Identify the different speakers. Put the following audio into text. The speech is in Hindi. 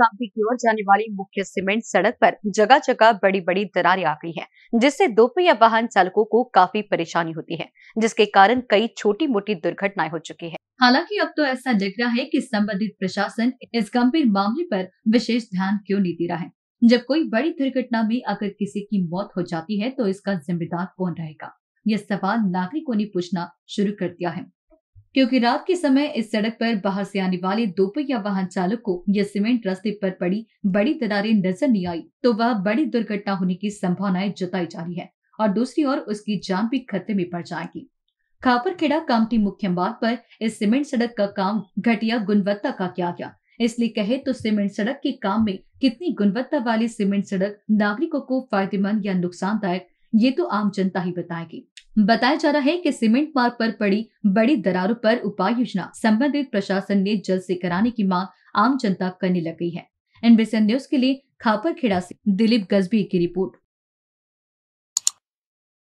Speaker 1: क्रांति की ओर जाने वाली मुख्य सीमेंट सड़क पर जगह जगह बड़ी बड़ी दरारें आ गई हैं, जिससे दोपहिया वाहन चालकों को काफी परेशानी होती है जिसके कारण कई छोटी मोटी दुर्घटनाएं हो चुकी है हालांकि अब तो ऐसा लग रहा है कि संबंधित प्रशासन इस गंभीर मामले पर विशेष ध्यान क्यों नहीं दे रहा है जब कोई बड़ी दुर्घटना में अगर किसी की मौत हो जाती है तो इसका जिम्मेदार कौन रहेगा यह सवाल नागरिकों ने पूछना शुरू कर दिया है क्योंकि रात के समय इस सड़क पर बाहर से आने वाले दोपहिया वाहन चालक को यह सीमेंट रास्ते पर पड़ी बड़ी दरारें नजर नहीं आई तो वह बड़ी दुर्घटना होने की संभावनाएं जताई जा रही है और दूसरी ओर उसकी जान भी खतरे में पड़ जाएगी खापरखेड़ा कामटी मुख्य मार्ग पर इस सीमेंट सड़क का काम घटिया गुणवत्ता का किया गया इसलिए कहे तो सीमेंट सड़क के काम में कितनी गुणवत्ता वाली सीमेंट सड़क नागरिकों को फायदेमंद या नुकसानदायक ये तो आम जनता ही बताएगी बताया जा रहा है कि सीमेंट मार्ग पर पड़ी बड़ी दरारों पर उपाय योजना संबंधित प्रशासन ने जल्द से कराने की मांग आम जनता करने लग गई है एनबीसी न्यूज के लिए खापर खेड़ा से दिलीप गजबी की रिपोर्ट